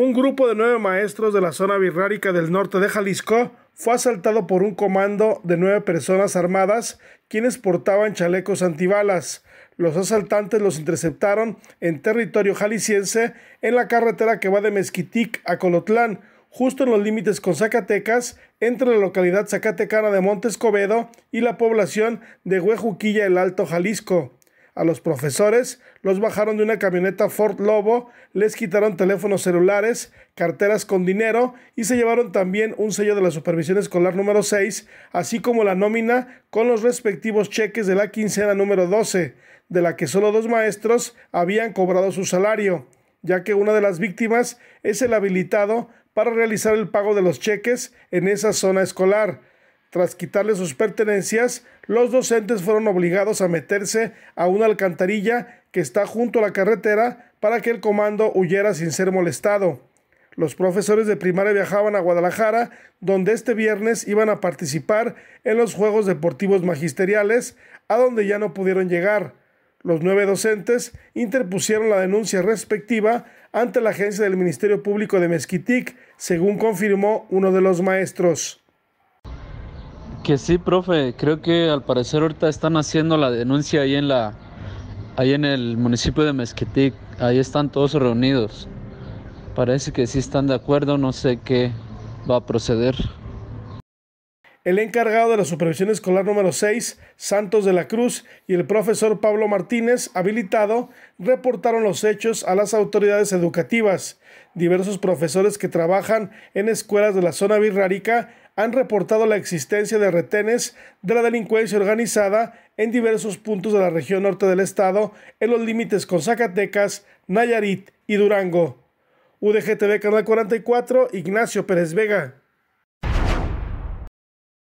Un grupo de nueve maestros de la zona birrárica del norte de Jalisco fue asaltado por un comando de nueve personas armadas, quienes portaban chalecos antibalas. Los asaltantes los interceptaron en territorio jalisciense en la carretera que va de Mezquitic a Colotlán, justo en los límites con Zacatecas, entre la localidad zacatecana de Montescobedo y la población de Huejuquilla el Alto Jalisco. A los profesores los bajaron de una camioneta Ford Lobo, les quitaron teléfonos celulares, carteras con dinero y se llevaron también un sello de la supervisión escolar número 6, así como la nómina con los respectivos cheques de la quincena número 12, de la que solo dos maestros habían cobrado su salario, ya que una de las víctimas es el habilitado para realizar el pago de los cheques en esa zona escolar tras quitarle sus pertenencias, los docentes fueron obligados a meterse a una alcantarilla que está junto a la carretera para que el comando huyera sin ser molestado. Los profesores de primaria viajaban a Guadalajara, donde este viernes iban a participar en los Juegos Deportivos Magisteriales, a donde ya no pudieron llegar. Los nueve docentes interpusieron la denuncia respectiva ante la agencia del Ministerio Público de Mezquitic, según confirmó uno de los maestros. Que sí, profe, creo que al parecer ahorita están haciendo la denuncia ahí en la ahí en el municipio de Mezquitic, ahí están todos reunidos. Parece que sí están de acuerdo, no sé qué va a proceder el encargado de la supervisión escolar número 6, Santos de la Cruz, y el profesor Pablo Martínez, habilitado, reportaron los hechos a las autoridades educativas. Diversos profesores que trabajan en escuelas de la zona virrárica han reportado la existencia de retenes de la delincuencia organizada en diversos puntos de la región norte del estado, en los límites con Zacatecas, Nayarit y Durango. UDGTV Canal 44, Ignacio Pérez Vega.